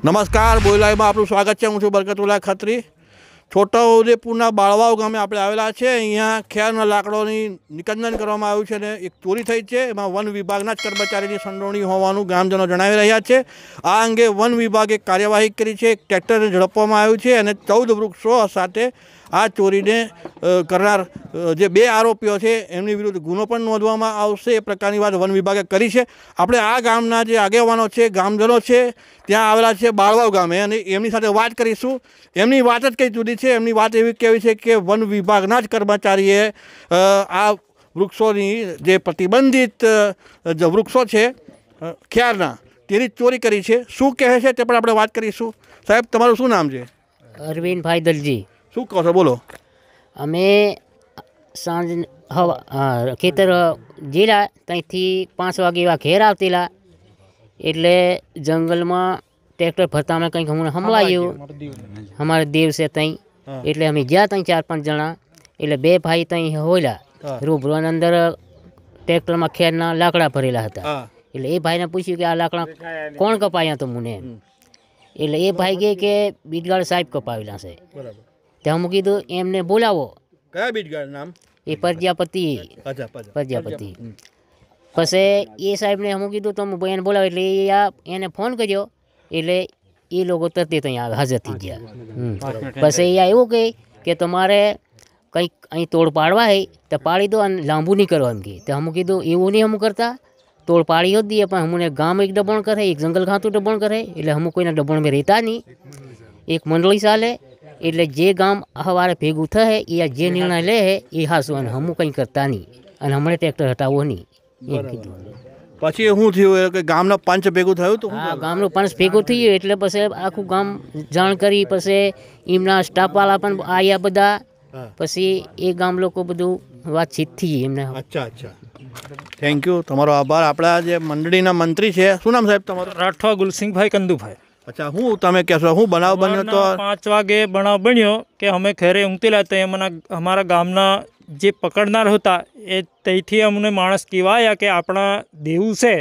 નમસ્કાર બોયલાઈમાં આપનું સ્વાગત છે હું છું બરકતુલ્લા ખત્રી છોટાઉદેપુરના બાળવાવ ગામે આપણે આવેલા છે અહીંયા ખેરના લાકડોની નિકંદન કરવામાં આવ્યું છે અને એક ચોરી થઈ છે એમાં વન વિભાગના જ કર્મચારીની સંડોવણી હોવાનું ગ્રામજનો જણાવી રહ્યા છે આ અંગે વન વિભાગે કાર્યવાહી કરી છે એક ટ્રેક્ટરને ઝડપવામાં આવ્યું છે અને ચૌદ વૃક્ષો સાથે આ ચોરીને કરનાર જે બે આરોપીઓ છે એમની વિરુદ્ધ ગુનો પણ નોંધવામાં આવશે એ પ્રકારની વાત વન વિભાગે કરી છે આપણે આ ગામના જે આગેવાનો છે ગામજનો છે ત્યાં આવેલા છે બાળવાવ ગામે અને એમની સાથે વાત કરીશું એમની વાત જ કંઈ જુદી છે એમની વાત એવી કહેવી છે કે વન વિભાગના જ કર્મચારીએ આ વૃક્ષોની જે પ્રતિબંધિત વૃક્ષો છે ખ્યારના તેની ચોરી કરી છે શું કહે છે તે પણ આપણે વાત કરીશું સાહેબ તમારું શું નામ છે અરવિંદભાઈ દલજી શું કહો છો બોલો અમે સાંજ હવા ખેતર જીલા ત્યાંથી પાંચ વાગે એવા ઘેર આવતીલા એટલે જંગલમાં ટ્રેક્ટર ફરતા અમે કંઈક હમણાં સંભળાયું અમારે દેવ છે ત્યાં એટલે અમે ગયા ત્યાં ચાર પાંચ જણા એટલે બે ભાઈ ત્યાં હોયલા રૂબરૂ અંદર ટ્રેક્ટરમાં ખેરના લાકડા ભરેલા હતા એટલે એ ભાઈને પૂછ્યું કે આ લાકડા કોણ કપાયા તો મને એટલે એ ભાઈ કહે કે બીજગાડ સાહેબ કપાવેલા છે બરાબર ત્યાં હું કીધું એમને બોલાવો કયા બીજ નામ એ પ્રજાપતિ પ્રજાપતિ પછી એ સાહેબને હું કીધું તમે એને બોલાવો એટલે એ આ એને ફોન કર્યો એટલે એ લોકો તરત ત્યાં હાજર થઈ ગયા પછી એ એવું કહે કે તમારે કંઈક અહીં તોડ પાડવા હોય તો પાડી દો અને લાંબુ નહીં કરો એમ કે તો હમ કીધું એવું નહીં હમ કરતા તોડ પાડી જ દઈએ પણ હમને ગામ એક દબાણ કરે એક જંગલ ખાતું દબાણ કરે એટલે હમ કોઈના મેં રહેતા નહીં એક મંડળી ચાલે એટલે જે ગામ હવારે ભેગું થશે એ જે નિર્ણય લે એ હાસું અને હમું કંઈ કરતા નહીં અને હમણાં ટ્રેક્ટર હટાવવો નહીં એમ કીધું પછી શું થયું કે ગામનો પંચ ભેગું થયું હતું હા ગામનું પંચ ભેગું થઈ થયું એટલે પછી આખું ગામ જાણ કરી પછી એમના સ્ટાફવાળા પણ આવ્યા બધા પછી એ ગામ લોકો બધું વાતચીત થઈ એમને અચ્છા અચ્છા થેન્ક યુ તમારો આભાર આપણા જે મંડળીના મંત્રી છે શું નામ સાહેબ તમારું રાઠવા ગુલસિંહભાઈ કંદુભાઈ અચ્છા હું તમે કહેશો હું બનાવ બન્યો તો પાંચ વાગે બનાવ બન્યો કે અમે ખેરે ઊંઘતેલા હતા એમના અમારા ગામના જે પકડનાર હતા એ તેથી અમને માણસ કહેવાયા કે આપણા દેવું છે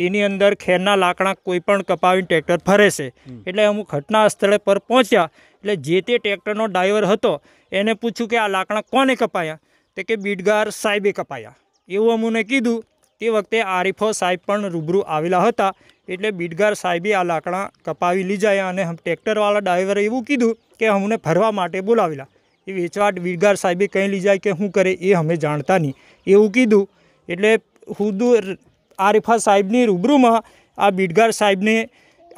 તેની અંદર ખેરના લાકડા કોઈ પણ કપાવીને ટ્રેક્ટર ફરે છે એટલે અમુક ઘટના સ્થળે પર પહોંચ્યા એટલે જે તે ટ્રેક્ટરનો ડ્રાઈવર હતો એને પૂછ્યું કે આ લાકડા કોને કપાયા તે કે બીડગાર સાહેબે કપાયા એવું અમુને કીધું તે વખતે આરીફો સાહેબ પણ રૂબરૂ આવેલા હતા એટલે બીટગાર સાહેબે આ લાકડા કપાવી જાય અને ટ્રેક્ટરવાળા ડ્રાઈવરે એવું કીધું કે અમને ફરવા માટે બોલાવેલા એ વેચવા બીટગાર સાહેબે કંઈ લઈ જાય કે શું કરે એ અમે જાણતા નહીં એવું કીધું એટલે હુદુ આરિફા સાહેબની રૂબરૂમાં આ બીટગાર સાહેબને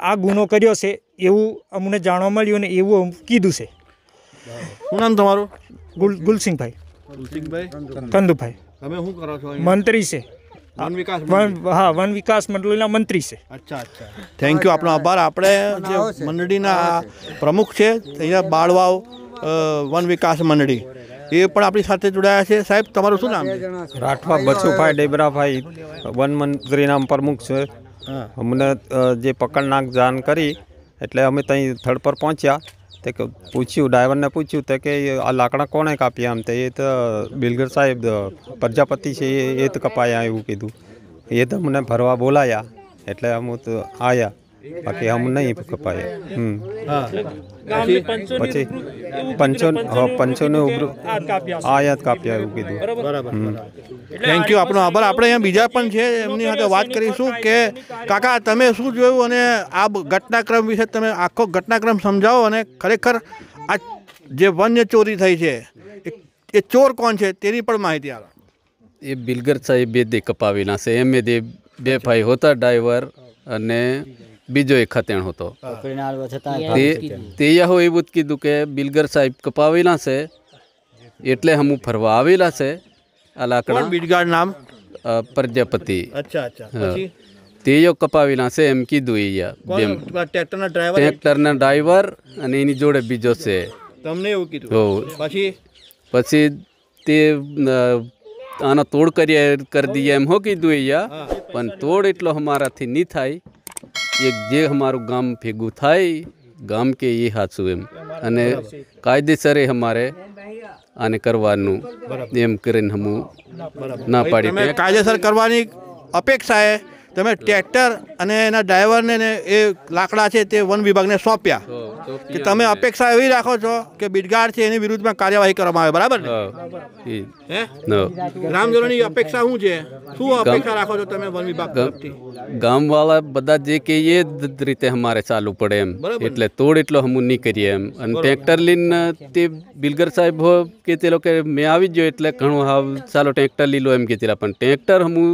આ ગુનો કર્યો છે એવું અમને જાણવા મળ્યું અને એવું કીધું છે શું નામ તમારું ગુલ ગુલસિંહભાઈ ગુલસિંહભાઈ કંદુભાઈ તમે શું કરો છો મંત્રી છે હા વન વિકાસ મંડળીના મંત્રી છે થેન્ક યુ આપનો આભાર આપણે જે મંડળીના પ્રમુખ છે અહીંયા બાળવાવ વન વિકાસ મંડળી એ પણ આપણી સાથે જોડાયા છે સાહેબ તમારું શું નામ રાઠવા બચુભાઈ ડેબરાભાઈ વન મંત્રીના પ્રમુખ છે અમને જે પકડનાક જાણ કરી એટલે અમે ત્યાં સ્થળ પર પહોંચ્યા તે કે પૂછ્યું ડ્રાઈવરને પૂછ્યું તે કે આ લાકડા કોણે કાપ્યા આમ તે એ તો બિલગર સાહેબ પ્રજાપતિ છે એ એ તો કપાયા એવું કીધું એ તો મને ભરવા બોલાયા એટલે અમુક આવ્યા બાકી આમ નહીં કપાય હમ પછી પંચો પંચોને ઉભરું આ યાદ કાપ્યા એવું કીધું થેન્ક યુ આપનો આભાર આપણે અહીંયા બીજા પણ છે એમની સાથે વાત કરીશું કે કાકા તમે શું જોયું અને આ ઘટનાક્રમ વિશે તમે આખો ઘટનાક્રમ સમજાવો અને ખરેખર આ જે વન્ય ચોરી થઈ છે એ ચોર કોણ છે તેની પણ માહિતી આવે એ બિલગર બે દે કપાવી નાખશે એમ એ દે બે ભાઈ હોતા ડ્રાઈવર અને બીજો એક ખતેણ હતો તે યહો એવું જ કીધું કે બિલગર સાહેબ કપાવેલા છે એટલે હમ ફરવા આવેલા છે આ લાકડા બિડગાડ નામ પ્રજાપતિ અચ્છા અચ્છા તેયો કપાવેલા છે એમ કીધું અહીંયા ટ્રેક્ટરના ડ્રાઈવર ટ્રેક્ટરના ડ્રાઈવર અને એની જોડે બીજો છે તમને એવું કીધું પછી પછી તે આનો તોડ કરી કરી દઈએ એમ હો કીધું અહીંયા પણ તોડ એટલો અમારાથી નહીં થાય એક જે અમારું ગામ ભેગું થાય ગામ કે એ હાચું એમ અને કાયદેસરે અમારે આને કરવાનું એમ કરીને હમું ના પાડી કાયદેસર કરવાની અપેક્ષા એ તમે ટ્રેક્ટર અને એના ડ્રાઈવરને ને એ લાકડા છે તે વન વિભાગને સોંપ્યા કે તમે અપેક્ષા એવી રાખો છો કે બિટગાડ છે એની વિરુદ્ધમાં કાર્યવાહી કરવામાં આવે બરાબર ને ગ્રામજનોની અપેક્ષા શું છે શું અપેક્ષા રાખો છો તમે વન વિભાગ ગામવાળા બધા જે કે એ જ રીતે અમારે ચાલુ પડે એમ એટલે તોડ એટલો હમું નહીં કરીએ એમ અને ટ્રેક્ટર લઈને તે બિલગર સાહેબ કે તે લોકો મેં આવી જ એટલે ઘણું હાવ ચાલો ટ્રેક્ટર લો એમ કીધેલા પણ ટ્રેક્ટર હમું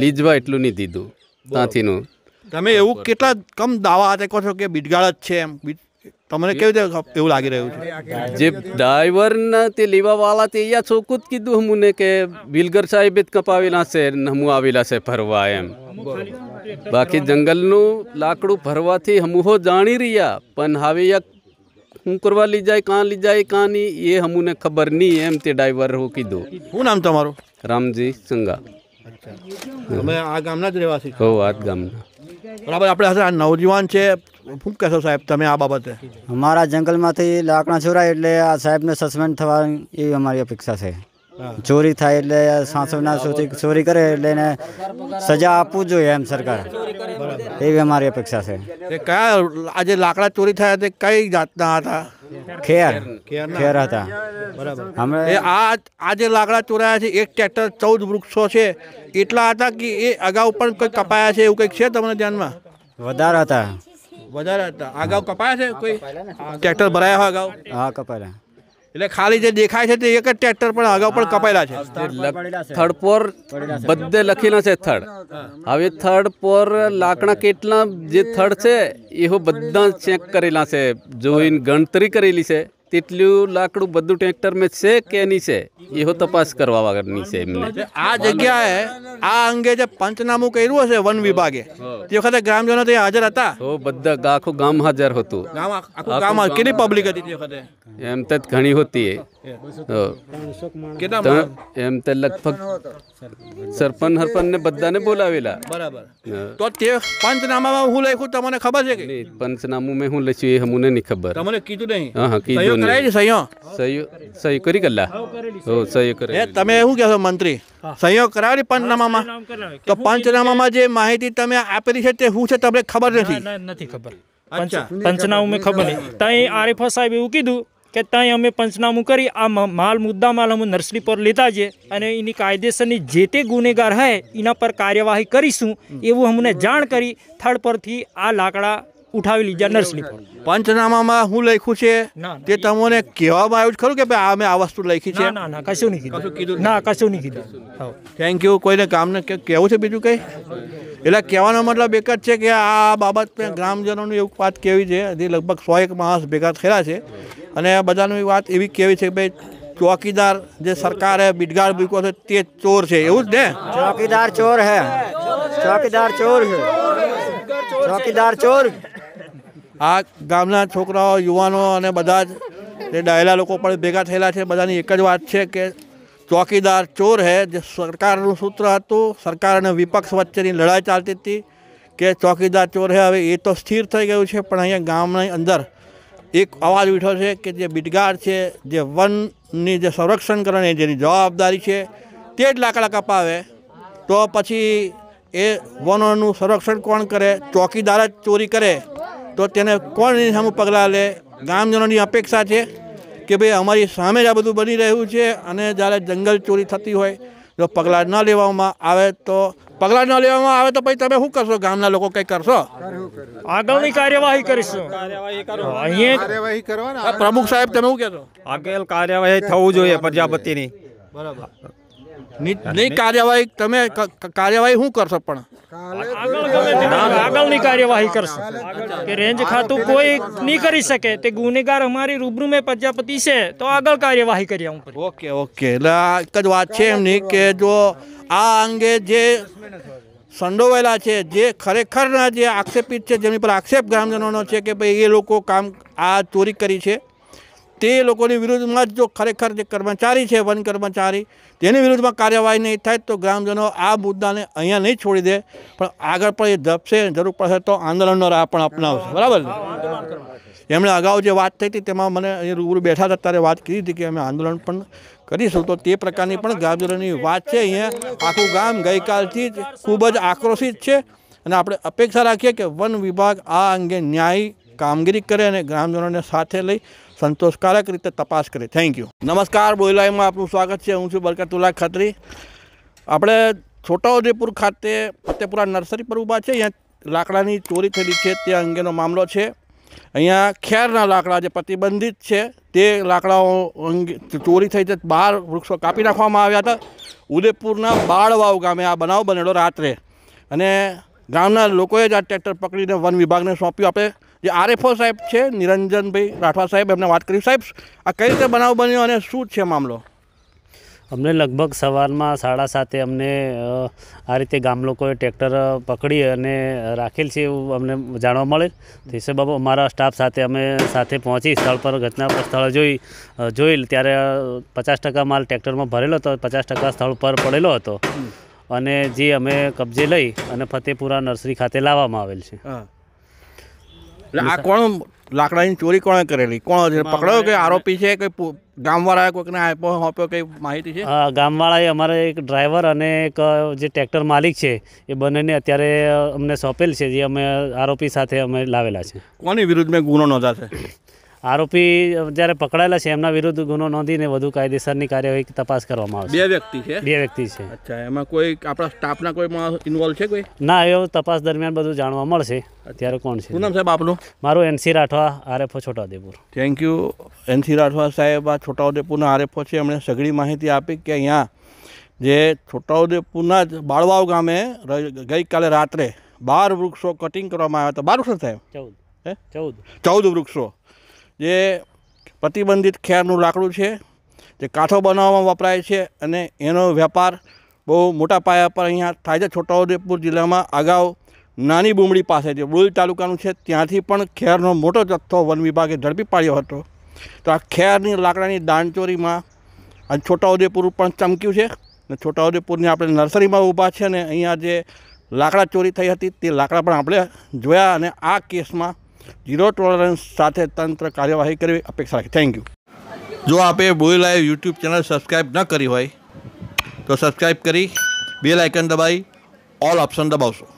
લીજવા એટલું નહીં દીધું ત્યાંથીનું તમે એવું કેટલા કમ દાવા હાથે કહો છો કે બીટગાળ જ છે એમ તમને કેવી રીતે એવું લાગી રહ્યું છે જે ડ્રાઈવરને તે લેવાવાળા તે અહીંયા ચોખ્ખું જ કીધું હમુને કે બિલગર સાહેબે જ કપાવેલા છે હમું આવેલા છે ફરવા એમ બાકી જંગલનું લાકડું ફરવાથી હમુહો જાણી રહ્યા પણ હવે શું કરવા લઈ જાય કાં લઈ જાય કાં નહીં એ હમુને ખબર નહીં એમ તે ડ્રાઈવર કીધું શું નામ તમારું રામજી સંગા અમે આ ગામના જ રહેવાસી છો આ ગામના બરાબર આપણે આ નવજવાન છે શું કહેશો સાહેબ તમે આ બાબતે અમારા જંગલમાંથી લાકડા છોરાય એટલે આ સાહેબને સસ્પેન્ડ થવાની એવી અમારી અપેક્ષા છે ચોરી થાય એટલે સાસુના ચોરી ચોરી કરે એટલે એને સજા આપવું જોઈએ એમ સરકાર એવી અમારી અપેક્ષા છે કયા આજે લાકડા ચોરી થયા તે કઈ જાતના હતા ખેર ખેર હતા બરાબર આ આ આજે લાકડા ચોરાયા છે એક ટ્રેક્ટર ચૌદ વૃક્ષો છે એટલા હતા કે એ અગાઉ પણ કંઈક કપાયા છે એવું કંઈક છે તમને ધ્યાનમાં વધારે હતા વધારે હતા અગાઉ કપાયા છે કોઈ ટ્રેક્ટર ભરાયા હોય અગાઉ હા કપાયા એટલે ખાલી જે દેખાય છે તે એક જ ટ્રેક્ટર પણ અગાઉ પણ કપાયેલા છે થર્ડ પર બધે લખેલા છે થર્ડ હવે થર્ડ પર લાકડા કેટલા જે થર્ડ છે એવો બધા ચેક કરેલા છે જોઈને ગણતરી કરેલી છે તેટલું લાકડું બધું ટ્રેક્ટરમાં છે કે નહીં છે એવો તપાસ કરવાની છે એમને આ જગ્યાએ આ અંગે જે પંચનામું કર્યું હશે વન વિભાગે તે વખતે ગ્રામજનો ત્યાં હાજર હતા તો બધા આખું ગામ હાજર હતું ગામ કેટલી પબ્લિક હતી તે વખતે એમ તો ઘણી હોતી એમ તો લગભગ સરપંચ હરપંચ ને બધાને બોલાવેલા બરાબર તો તે પંચનામામાં હું લખ્યું તમને ખબર છે કે પંચનામું મેં હું લખ્યું એ અમને નહીં ખબર તમને કીધું નહીં હા હા કીધું શું કહો છો મંત્રી સહીઓ કરાવી પંચનામામાં તો પંચનામામાં જે માહિતી તમે આપેલી છે તે શું છે તમને ખબર નથી ખબર પંચનામું નહીં ત્યાં આરએફઓ સાહેબ એવું કીધું કે ત્યાં અમે પંચનામું કરી આ માલ મુદ્દા માલ અમે નર્સરી પર લેતા છે અને એની કાયદેસરની જે તે ગુનેગાર હે એના પર કાર્યવાહી કરીશું એવું અમને જાણ કરી થર્ડ પરથી આ લાકડા ઉઠાવી લીધા નર્સરી પંચનામામાં હું લખ્યું છે તે તમને કહેવામાં આવ્યું ખરું કે ભાઈ અમે આ વસ્તુ લખી છે ના ના કશું નહીં કીધું ના કશું નહીં કીધું થેન્ક યુ કોઈને કામને કહેવું છે બીજું કંઈ એટલે કહેવાનો મતલબ એક જ છે કે આ બાબત ગ્રામજનોની એવું વાત કેવી છે જે લગભગ સો એક માણસ ભેગા થયેલા છે અને બધાની વાત એવી કહેવી છે કે ભાઈ ચોકીદાર જે સરકારે બિટગાર મૂક્યો છે તે ચોર છે એવું જ ને ચોકીદાર ચોર હે ચોકીદાર ચોર ચોકીદાર ચોર આ ગામના છોકરાઓ યુવાનો અને બધા જ તે ડાયલા લોકો પણ ભેગા થયેલા છે બધાની એક જ વાત છે કે ચોકીદાર ચોર હે જે સરકારનું સૂત્ર હતું સરકાર અને વિપક્ષ વચ્ચેની લડાઈ ચાલતી હતી કે ચોકીદાર ચોર હે હવે એ તો સ્થિર થઈ ગયું છે પણ અહીંયા ગામની અંદર એક અવાજ ઉઠ્યો છે કે જે બિટગાડ છે જે વનની જે સંરક્ષણ કરવાની જેની જવાબદારી છે તે જ લાકડા કપાવે તો પછી એ વનોનું સંરક્ષણ કોણ કરે ચોકીદાર જ ચોરી કરે તો તેને કોણ એની સામે પગલાં લે ગામજનોની અપેક્ષા છે કે ભાઈ અમારી સામે જ આ બધું બની રહ્યું છે અને જ્યારે જંગલ ચોરી થતી હોય જો પગલાં ન લેવામાં આવે તો પગલાં ન લેવામાં આવે તો પછી તમે શું કરશો ગામના લોકો કંઈ કરશો આગળની કાર્યવાહી કરીશું કાર્યવાહી કરવા પ્રમુખ સાહેબ તમે શું કહેશો આગળ કાર્યવાહી થવું જોઈએ પ્રજાપતિની બરાબર નહીં કાર્યવાહી તમે કાર્યવાહી શું કરશો પણ આગળની કાર્યવાહી કરશે કે રેન્જ ખાતું કોઈ નહીં કરી શકે તે ગુનેગાર અમારી રૂબરૂ મેં પ્રજાપતિ છે તો આગળ કાર્યવાહી કરી આવું ઓકે ઓકે એટલે એક જ વાત છે એમની કે જો આ અંગે જે સંડોવાયેલા છે જે ખરેખરના જે આક્ષેપિત છે જેમની પર આક્ષેપ ગ્રામજનોનો છે કે ભાઈ એ લોકો કામ આ ચોરી કરી છે તે લોકોની વિરુદ્ધમાં જો ખરેખર જે કર્મચારી છે વન કર્મચારી તેની વિરુદ્ધમાં કાર્યવાહી નહીં થાય તો ગ્રામજનો આ મુદ્દાને અહીંયા નહીં છોડી દે પણ આગળ પણ એ ધપશે જરૂર પડશે તો આંદોલનનો રાહ પણ અપનાવશે બરાબર એમણે અગાઉ જે વાત થઈ હતી તેમાં મને અહીં રૂબરૂ બેઠા હતા ત્યારે વાત કરી હતી કે અમે આંદોલન પણ કરીશું તો તે પ્રકારની પણ ગ્રામજનોની વાત છે અહીંયા આખું ગામ ગઈકાલથી જ ખૂબ જ આક્રોશિત છે અને આપણે અપેક્ષા રાખીએ કે વન વિભાગ આ અંગે ન્યાયી કામગીરી કરે અને ગ્રામજનોને સાથે લઈ સંતોષકારક રીતે તપાસ કરી થેન્ક યુ નમસ્કાર બોઈલાઈમાં આપનું સ્વાગત છે હું છું બરકતુલ્લા ખત્રી આપણે છોટાઉદેપુર ખાતે ફતેપુરા નર્સરી પર ઊભા છે અહીંયા લાકડાની ચોરી થયેલી છે તે અંગેનો મામલો છે અહીંયા ખેરના લાકડા જે પ્રતિબંધિત છે તે લાકડાઓ અંગે ચોરી થઈ છે બહાર વૃક્ષો કાપી નાખવામાં આવ્યા હતા ઉદયપુરના બાળવાવ ગામે આ બનાવ બનેલો રાત્રે અને ગામના લોકોએ જ આ ટ્રેક્ટર પકડીને વન વિભાગને સોંપ્યું આપણે જે આરએફઓ સાહેબ છે નિરંજનભાઈ રાઠવા સાહેબ એમને વાત કરી સાહેબ આ કઈ રીતે બનાવ બન્યો અને શું છે મામલો અમને લગભગ સવારમાં સાડા સાતે અમને આ રીતે ગામ લોકોએ ટ્રેક્ટર પકડી અને રાખેલ છે એવું અમને જાણવા મળે તે હિસાબ અમારા સ્ટાફ સાથે અમે સાથે પહોંચી સ્થળ પર ઘટના સ્થળ જોઈ જોયેલ ત્યારે પચાસ ટકા માલ ટ્રેક્ટરમાં ભરેલો હતો પચાસ ટકા સ્થળ પર પડેલો હતો અને જે અમે કબજે લઈ અને ફતેપુરા નર્સરી ખાતે લાવવામાં આવેલ છે એટલે આ કોણ લાકડાની ચોરી કોણે કરેલી કોણ પકડાયો કે આરોપી છે કે ગામવાળાએ કોઈકને આપ્યો આપ્યો કંઈ માહિતી છે હા ગામવાળાએ અમારે એક ડ્રાઈવર અને એક જે ટ્રેક્ટર માલિક છે એ બંનેને અત્યારે અમને સોંપેલ છે જે અમે આરોપી સાથે અમે લાવેલા છે કોની વિરુદ્ધ મેં ગુનો નોંધાશે આરોપી જ્યારે પકડાયેલા છે એમના વિરુદ્ધ ગુનો નોંધીને વધુ કાયદેસરની કાર્યવાહી તપાસ કરવામાં આવશે બે વ્યક્તિ છે બે વ્યક્તિ છે અચ્છા એમાં કોઈ આપણા સ્ટાફના કોઈ ઇન્વોલ્વ છે કોઈ ના એવું તપાસ દરમિયાન બધું જાણવા મળશે અત્યારે કોણ છે નામ સાહેબ આપનું મારું NC Rathwa RFO Chhotaudepur thank you NC Rathwa સાહેબ આ છોટાઉદેપુરના આરએફઓ છે એમણે સઘળી માહિતી આપી કે અહીંયા જે છોટાઉદેપુરના જ બાળવાવ ગામે ગઈકાલે રાત્રે બાર વૃક્ષો કટિંગ કરવામાં આવ્યા હતા બાર વૃક્ષો સાહેબ ચૌદ હે ચૌદ ચૌદ વૃક્ષો જે પ્રતિબંધિત ખેરનું લાકડું છે જે કાંઠો બનાવવામાં વપરાય છે અને એનો વેપાર બહુ મોટા પાયા પર અહીંયા થાય છે છોટાઉદેપુર જિલ્લામાં અગાઉ નાની બુમડી પાસે જે બોલ તાલુકાનું છે ત્યાંથી પણ ખેરનો મોટો જથ્થો વન વિભાગે ઝડપી પાડ્યો હતો તો આ ખેરની લાકડાની દાણચોરીમાં આ છોટાઉદેપુર પણ ચમક્યું છે અને છોટાઉદેપુરની આપણે નર્સરીમાં ઊભા છે અને અહીંયા જે લાકડા ચોરી થઈ હતી તે લાકડા પણ આપણે જોયા અને આ કેસમાં ઝીરો ટોલરન્સ સાથે તંત્ર કાર્યવાહી કરવી અપેક્ષા રાખે થેન્ક યુ જો આપે બોઈ લાઈવ યુટ્યુબ ચેનલ સબસ્ક્રાઈબ ન કરી હોય તો સબસ્ક્રાઈબ કરી બેલ આઇકન દબાવી ઓલ ઓપ્શન દબાવશો